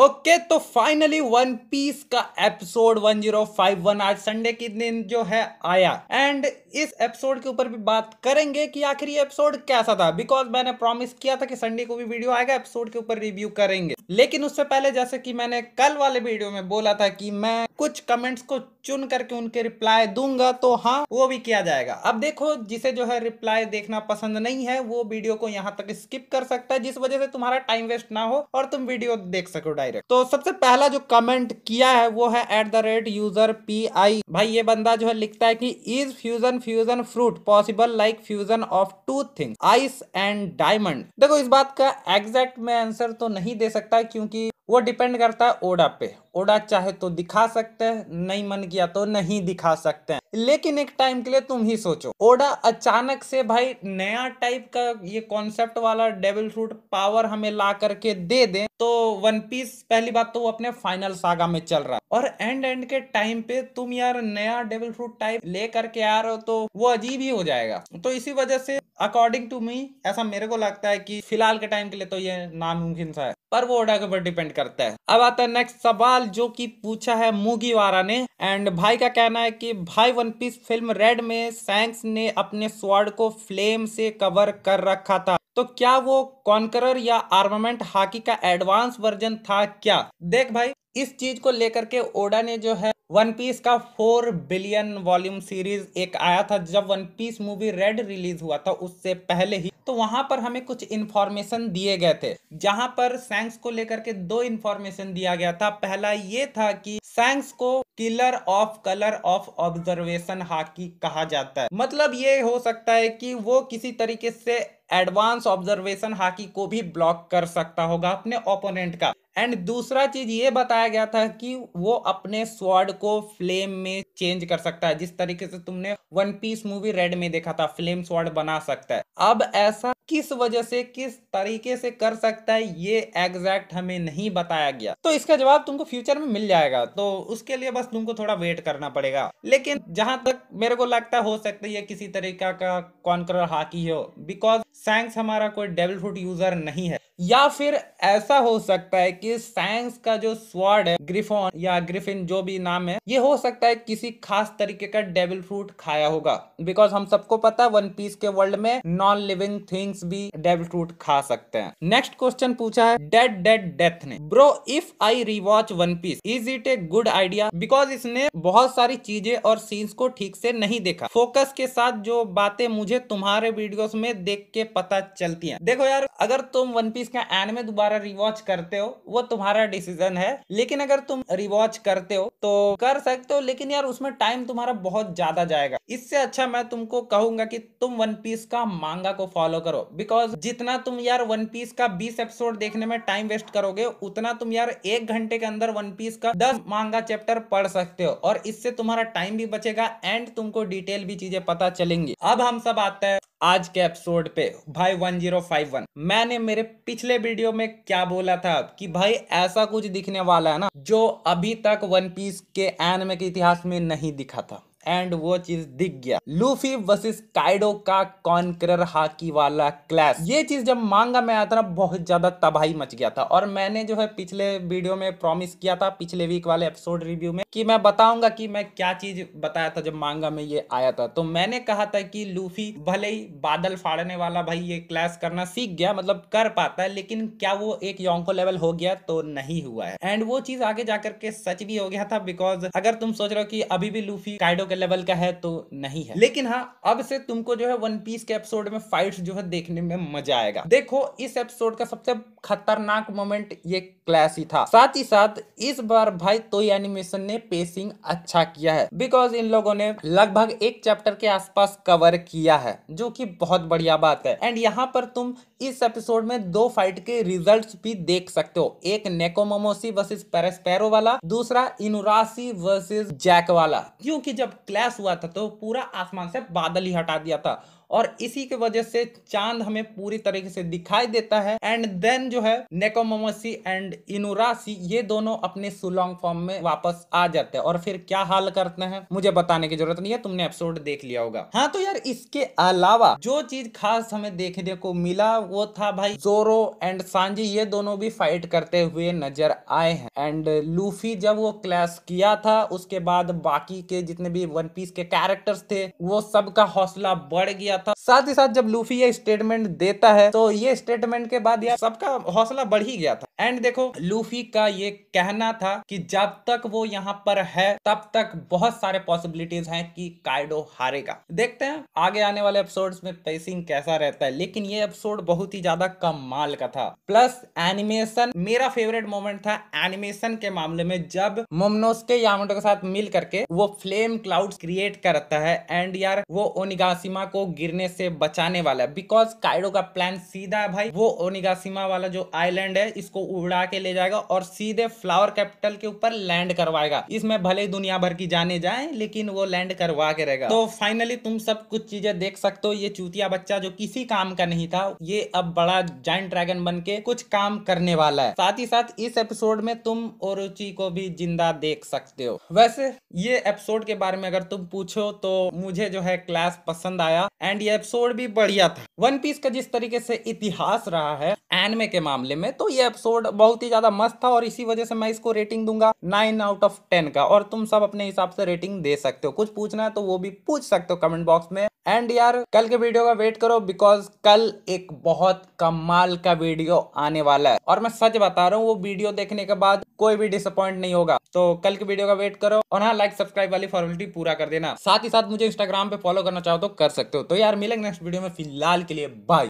okay okay, तो finally One Piece का episode 1051 आज संडे के दिन जो है आया एंड इस एपिसोड के ऊपर भी बात करेंगे कि आखिर ये एपिसोड कैसा था बिकॉज मैंने प्रॉमिस किया था कि संडे को भी वीडियो आएगा एपिसोड के ऊपर रिव्यू करेंगे लेकिन उससे पहले जैसे कि मैंने कल वाले वीडियो में बोला था कि मैं कुछ कमेंट्स को चुन करके उनके रिप्लाई दूंगा तो हाँ वो भी किया जाएगा अब देखो जिसे जो है रिप्लाई देखना पसंद नहीं है वो वीडियो को यहाँ तक स्किप कर सकता है जिस वजह से तुम्हारा टाइम वेस्ट ना हो और तुम वीडियो देख सको डायरेक्ट तो सबसे पहला जो कमेंट किया है वो है at the rate user P I भाई ये बंदा जो है लिखता है कि is fusion fusion fruit possible like fusion of two thing ice and diamond देखो इस बात का एग्जैक्ट मैं आंसर तो नहीं दे सकता क्योंकि वो डिपेंड करता है ओडा पे ओडा चाहे तो दिखा सकते हैं नहीं मन किया तो नहीं दिखा सकते हैं लेकिन एक टाइम के लिए तुम ही सोचो ओडा अचानक से भाई नया टाइप का ये कॉन्सेप्ट वाला डेविल फ्रूट पावर हमें ला करके दे दे तो वन पीस पहली बात तो वो अपने फाइनल सागा में चल रहा है और एंड एंड के टाइम पे तुम यार नया डेविल फ्रूट टाइप ले करके आ रहे हो तो वो अजीब ही हो जाएगा तो इसी वजह से अकॉर्डिंग टू मी ऐसा मेरे को लगता है कि फिलहाल के टाइम के लिए तो ये नामुमकिन सा है पर वो ऑर्डर के ऊपर डिपेंड करता है अब आता है नेक्स्ट सवाल जो कि पूछा है मुगीवारा ने एंड भाई का कहना है कि भाई वन पीस फिल्म रेड में सैंक्स ने अपने स्वर्ड को फ्लेम से कवर कर रखा था तो क्या वो कॉन्करर या आर्मामेंट हाकी का एडवांस वर्जन था क्या देख भाई इस चीज को लेकर के ओडा ने जो है वन पीस का फोर बिलियन वॉल्यूम सीरीज एक आया था जब One Piece movie Red release हुआ था उससे पहले ही तो वहां पर हमें कुछ इन्फॉर्मेशन दिए गए थे जहां पर सैंक्स को लेकर के दो इन्फॉर्मेशन दिया गया था पहला ये था कि सैंक्स को killer of colour of observation हाकी कहा जाता है मतलब ये हो सकता है कि वो किसी तरीके से एडवांस ऑब्जर्वेशन हाकी को भी ब्लॉक कर सकता होगा अपने ओपोनेंट का एंड दूसरा चीज ये बताया गया था कि वो अपने स्वॉर्ड को फ्लेम में चेंज कर सकता है जिस तरीके से तुमने वन पीस मूवी रेड में देखा था फ्लेम स्वॉर्ड बना सकता है अब ऐसा किस वजह से किस तरीके से कर सकता है ये एग्जैक्ट हमें नहीं बताया गया तो इसका जवाब तुमको फ्यूचर में मिल जाएगा तो उसके लिए बस तुमको थोड़ा वेट करना पड़ेगा लेकिन जहां तक मेरे को लगता है हो सकता है ये किसी तरीका का कॉन्कर हाकी हो बिकॉज सैंक्स हमारा कोई डेवल यूजर नहीं है या फिर ऐसा हो सकता है कि साइंस का जो स्वाड है ग्रिफोन या ग्रिफिन जो भी नाम है ये हो सकता है किसी खास तरीके का डेविल फ्रूट खाया होगा बिकॉज हम सबको पता वन पीस के वर्ल्ड में नॉन लिविंग थिंग्स भी डेविल फ्रूट खा सकते हैं नेक्स्ट क्वेश्चन पूछा है डेड डेड डेथ ने bro if I rewatch One Piece is it a good idea because इसने बहुत सारी चीजें और सीन्स को ठीक से नहीं देखा फोकस के साथ जो बातें मुझे तुम्हारे वीडियोस में देख के पता चलती हैं देखो यार अगर तुम वन पीस का एनिमे दोबारा रिवॉच करते हो वो तुम्हारा डिसीजन है लेकिन अगर तुम रिवॉच करते हो तो कर सकते हो लेकिन यार उसमें टाइम तुम्हारा बहुत ज्यादा जाएगा इससे अच्छा मैं तुमको कहूंगा कि तुम वन पीस का मांगा को फॉलो करो बिकॉज जितना तुम यार वन पीस का बीस एपिसोड देखने में टाइम वेस्ट करोगे उतना तुम यार एक घंटे के अंदर वन पीस का दस मांगा चैप्टर पढ़ सकते हो और इससे तुम्हारा टाइम भी बचेगा एंड तुमको डिटेल भी चीजें पता चलेंगी अब हम सब आते हैं आज के एपिसोड पे भाई 1051 मैंने मेरे पिछले वीडियो में क्या बोला था कि भाई ऐसा कुछ दिखने वाला है ना जो अभी तक वन पीस के एनमे के इतिहास में नहीं दिखा था एंड वो चीज दिख गया लूफी वर्सेस काइडो का कॉन्क्रर हाकी वाला क्लैश ये चीज जब मांगा में आया था बहुत ज्यादा तबाही मच गया था और मैंने जो है पिछले वीडियो में प्रॉमिस किया था पिछले वीक वाले एपिसोड रिव्यू में कि मैं बताऊंगा कि मैं क्या चीज बताया था जब मांगा में ये आया था तो मैंने कहा था कि लूफी भले ही बादल फाड़ने वाला भाई ये क्लैश करना सीख गया मतलब कर पाता है लेकिन क्या वो एक यौको लेवल हो गया तो नहीं हुआ है एंड वो चीज आगे जाकर के सच भी हो गया था बिकॉज अगर तुम सोच रहे हो कि अभी भी लूफी काइडो के लेवल का है तो नहीं है लेकिन हाँ अब से तुमको जो है वन पीस के एपिसोड में फाइट जो है देखने में मजा आएगा देखो इस एपिसोड का सबसे खतरनाक मोमेंट ये क्लैश ही था साथ ही साथ इस बार भाई तो एनिमेशन ने पेसिंग अच्छा किया है बिकॉज इन लोगों ने लगभग एक चैप्टर के आसपास कवर किया है जो कि बहुत बढ़िया बात है एंड यहाँ पर तुम इस एपिसोड में दो फाइट के रिजल्ट्स भी देख सकते हो एक नेकोमोमोसी वर्सेस पेरेस्पेरो वाला दूसरा इनुरासी वर्सेस जैक वाला क्योंकि जब क्लैश हुआ था तो पूरा आसमान से बादल ही हटा दिया था और इसी के वजह से चांद हमें पूरी तरीके से दिखाई देता है एंड देन जो है नेकोमोमसी एंड इनुरासी ये दोनों अपने सुलोंग फॉर्म में वापस आ जाते हैं और फिर क्या हाल करते हैं मुझे बताने की जरूरत नहीं है तुमने एपिसोड देख लिया होगा हाँ तो यार इसके अलावा जो चीज खास हमें देखने को मिला वो था भाई जोरो एंड सांजी ये दोनों भी फाइट करते हुए नजर आए हैं एंड लूफी जब वो क्लैश किया था उसके बाद बाकी के जितने भी वन पीस के कैरेक्टर्स थे वो सबका हौसला बढ़ गया आता साथ ही साथ जब लूफी ये स्टेटमेंट देता है तो ये स्टेटमेंट के बाद यार सबका हौसला बढ़ ही गया था एंड देखो लूफी का ये कहना था कि जब तक वो यहाँ पर है तब तक बहुत सारे पॉसिबिलिटीज हैं कि काइडो हारेगा देखते हैं आगे आने वाले एपिसोड में पेसिंग कैसा रहता है लेकिन ये एपिसोड बहुत ही ज्यादा कमाल का था प्लस एनिमेशन मेरा फेवरेट मोमेंट था एनिमेशन के मामले में जब के यामोटो के साथ मिल करके वो फ्लेम क्लाउड क्रिएट करता है एंड यार वो ओनिगासिमा को गिरने से से बचाने वाला है बिकॉज काइडो का प्लान सीधा है भाई वो ओनिगासीमा वाला जो आइलैंड है इसको उड़ा के ले जाएगा और सीधे फ्लावर कैपिटल के ऊपर लैंड करवाएगा इसमें भले ही दुनिया भर की जाने जाए लेकिन वो लैंड करवा के रहेगा तो फाइनली तुम सब कुछ चीजें देख सकते हो ये चूतिया बच्चा जो किसी काम का नहीं था ये अब बड़ा जॉइंट ड्रैगन बन के कुछ काम करने वाला है साथ ही साथ इस एपिसोड में तुम ओरुचि को भी जिंदा देख सकते हो वैसे ये एपिसोड के बारे में अगर तुम पूछो तो मुझे जो है क्लास पसंद आया एंड ये एपिसोड भी बढ़िया था वन पीस का जिस तरीके से इतिहास रहा है एनमे के मामले में तो ये एपिसोड बहुत ही ज्यादा मस्त था और इसी वजह से मैं इसको रेटिंग दूंगा नाइन आउट ऑफ टेन का और तुम सब अपने हिसाब से रेटिंग दे सकते हो कुछ पूछना है तो वो भी पूछ सकते हो कमेंट बॉक्स में एंड यार कल के वीडियो का वेट करो बिकॉज कल एक बहुत कमाल का वीडियो आने वाला है और मैं सच बता रहा हूँ वो वीडियो देखने के बाद कोई भी डिसअपॉइंट नहीं होगा तो कल की वीडियो का वेट करो और हाँ लाइक सब्सक्राइब वाली फॉर्मेलिटी पूरा कर देना साथ ही साथ मुझे इंस्टाग्राम पे फॉलो करना चाहो तो कर सकते हो तो यार मिलेंगे नेक्स्ट वीडियो में फिलहाल के लिए बाय